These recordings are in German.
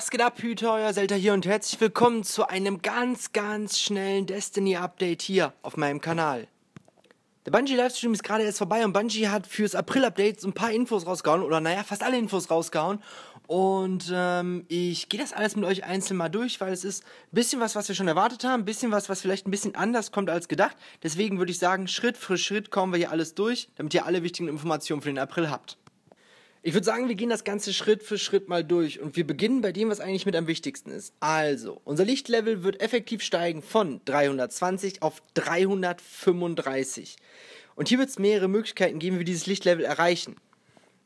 Was geht ab, Hüter? Euer Selta hier und herzlich willkommen zu einem ganz, ganz schnellen Destiny-Update hier auf meinem Kanal. Der Bungie-Livestream ist gerade erst vorbei und Bungie hat fürs April-Update so ein paar Infos rausgehauen oder naja, fast alle Infos rausgehauen. Und ähm, ich gehe das alles mit euch einzeln mal durch, weil es ist ein bisschen was, was wir schon erwartet haben, ein bisschen was, was vielleicht ein bisschen anders kommt als gedacht. Deswegen würde ich sagen, Schritt für Schritt kommen wir hier alles durch, damit ihr alle wichtigen Informationen für den April habt. Ich würde sagen, wir gehen das Ganze Schritt für Schritt mal durch und wir beginnen bei dem, was eigentlich mit am wichtigsten ist. Also, unser Lichtlevel wird effektiv steigen von 320 auf 335. Und hier wird es mehrere Möglichkeiten geben, wie wir dieses Lichtlevel erreichen.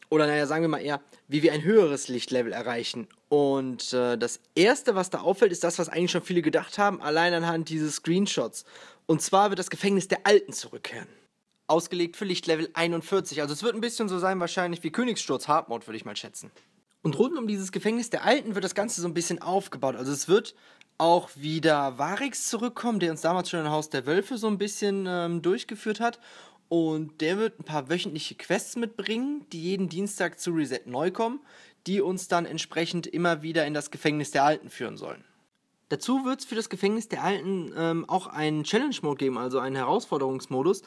Oder naja, sagen wir mal eher, wie wir ein höheres Lichtlevel erreichen. Und äh, das Erste, was da auffällt, ist das, was eigentlich schon viele gedacht haben, allein anhand dieses Screenshots. Und zwar wird das Gefängnis der Alten zurückkehren ausgelegt für Lichtlevel 41. Also es wird ein bisschen so sein wahrscheinlich wie Königssturz Hardmode, würde ich mal schätzen. Und rund um dieses Gefängnis der Alten wird das Ganze so ein bisschen aufgebaut. Also es wird auch wieder Varix zurückkommen, der uns damals schon im Haus der Wölfe so ein bisschen ähm, durchgeführt hat. Und der wird ein paar wöchentliche Quests mitbringen, die jeden Dienstag zu Reset neu kommen, die uns dann entsprechend immer wieder in das Gefängnis der Alten führen sollen. Dazu wird es für das Gefängnis der Alten ähm, auch einen Challenge-Mode geben, also einen Herausforderungsmodus,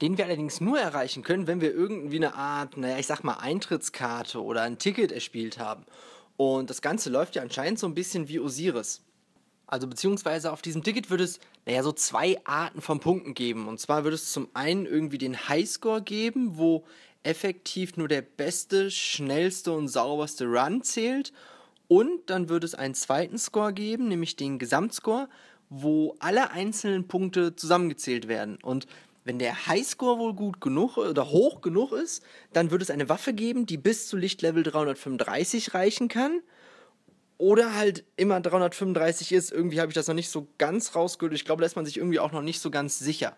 den wir allerdings nur erreichen können, wenn wir irgendwie eine Art, naja, ich sag mal, Eintrittskarte oder ein Ticket erspielt haben. Und das Ganze läuft ja anscheinend so ein bisschen wie Osiris. Also beziehungsweise auf diesem Ticket würde es, naja, so zwei Arten von Punkten geben. Und zwar würde es zum einen irgendwie den Highscore geben, wo effektiv nur der beste, schnellste und sauberste Run zählt. Und dann würde es einen zweiten Score geben, nämlich den Gesamtscore, wo alle einzelnen Punkte zusammengezählt werden. Und wenn der Highscore wohl gut genug oder hoch genug ist, dann wird es eine Waffe geben, die bis zu Lichtlevel 335 reichen kann. Oder halt immer 335 ist. Irgendwie habe ich das noch nicht so ganz rausgehört. Ich glaube, da ist man sich irgendwie auch noch nicht so ganz sicher.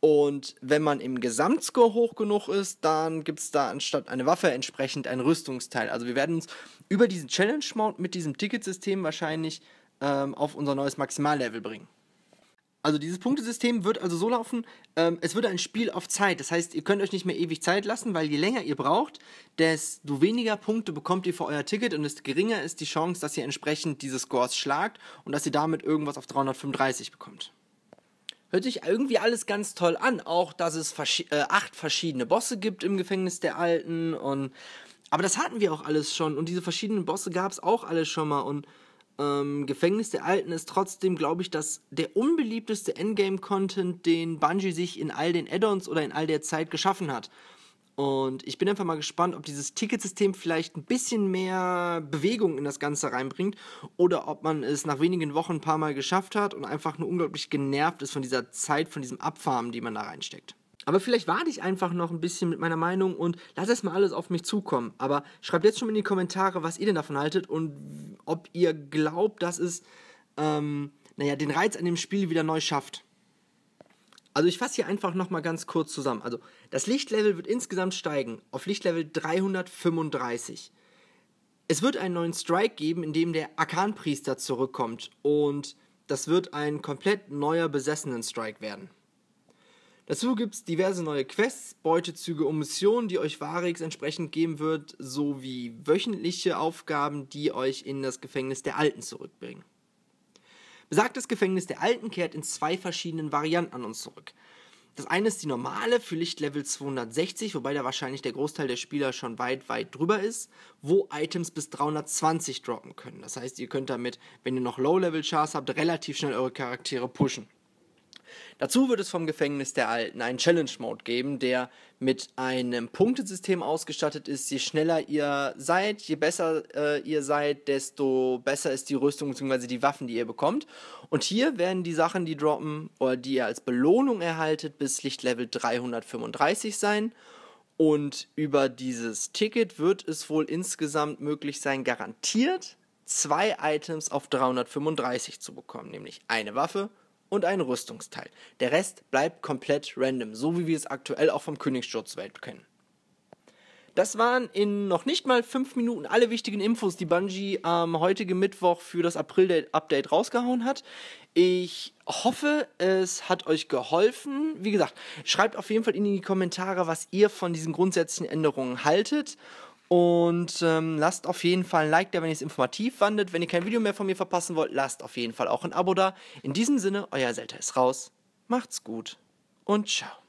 Und wenn man im Gesamtscore hoch genug ist, dann gibt es da anstatt eine Waffe entsprechend ein Rüstungsteil. Also wir werden uns über diesen Challenge-Mount mit diesem Ticketsystem wahrscheinlich ähm, auf unser neues Maximallevel bringen. Also dieses Punktesystem wird also so laufen, ähm, es wird ein Spiel auf Zeit. Das heißt, ihr könnt euch nicht mehr ewig Zeit lassen, weil je länger ihr braucht, desto weniger Punkte bekommt ihr für euer Ticket und desto geringer ist die Chance, dass ihr entsprechend diese Scores schlagt und dass ihr damit irgendwas auf 335 bekommt. Hört sich irgendwie alles ganz toll an, auch dass es vers äh, acht verschiedene Bosse gibt im Gefängnis der Alten und aber das hatten wir auch alles schon und diese verschiedenen Bosse gab es auch alles schon mal und ähm, Gefängnis der Alten ist trotzdem, glaube ich, das der unbeliebteste Endgame-Content, den Bungie sich in all den Add-ons oder in all der Zeit geschaffen hat. Und ich bin einfach mal gespannt, ob dieses Ticketsystem vielleicht ein bisschen mehr Bewegung in das Ganze reinbringt oder ob man es nach wenigen Wochen ein paar Mal geschafft hat und einfach nur unglaublich genervt ist von dieser Zeit, von diesem Abfarmen, die man da reinsteckt. Aber vielleicht warte ich einfach noch ein bisschen mit meiner Meinung und lass es mal alles auf mich zukommen. Aber schreibt jetzt schon in die Kommentare, was ihr denn davon haltet und ob ihr glaubt, dass es ähm, naja, den Reiz an dem Spiel wieder neu schafft. Also ich fasse hier einfach nochmal ganz kurz zusammen. Also das Lichtlevel wird insgesamt steigen auf Lichtlevel 335. Es wird einen neuen Strike geben, in dem der Arkanpriester zurückkommt und das wird ein komplett neuer besessenen Strike werden. Dazu gibt es diverse neue Quests, Beutezüge und Missionen, die euch Varix entsprechend geben wird, sowie wöchentliche Aufgaben, die euch in das Gefängnis der Alten zurückbringen. Besagtes Gefängnis der Alten kehrt in zwei verschiedenen Varianten an uns zurück. Das eine ist die normale für Lichtlevel 260, wobei da wahrscheinlich der Großteil der Spieler schon weit, weit drüber ist, wo Items bis 320 droppen können. Das heißt, ihr könnt damit, wenn ihr noch Low-Level-Chars habt, relativ schnell eure Charaktere pushen. Dazu wird es vom Gefängnis der Alten einen Challenge-Mode geben, der mit einem Punktesystem ausgestattet ist. Je schneller ihr seid, je besser äh, ihr seid, desto besser ist die Rüstung bzw. die Waffen, die ihr bekommt. Und hier werden die Sachen, die droppen oder die ihr als Belohnung erhaltet, bis Lichtlevel 335 sein. Und über dieses Ticket wird es wohl insgesamt möglich sein, garantiert zwei Items auf 335 zu bekommen, nämlich eine Waffe und ein Rüstungsteil. Der Rest bleibt komplett random, so wie wir es aktuell auch vom Königssturzwelt kennen. Das waren in noch nicht mal fünf Minuten alle wichtigen Infos, die Bungie am ähm, heutigen Mittwoch für das April-Update rausgehauen hat. Ich hoffe, es hat euch geholfen. Wie gesagt, schreibt auf jeden Fall in die Kommentare, was ihr von diesen grundsätzlichen Änderungen haltet. Und ähm, lasst auf jeden Fall ein Like da, wenn ihr es informativ fandet. Wenn ihr kein Video mehr von mir verpassen wollt, lasst auf jeden Fall auch ein Abo da. In diesem Sinne, euer Zelter ist raus. Macht's gut und ciao.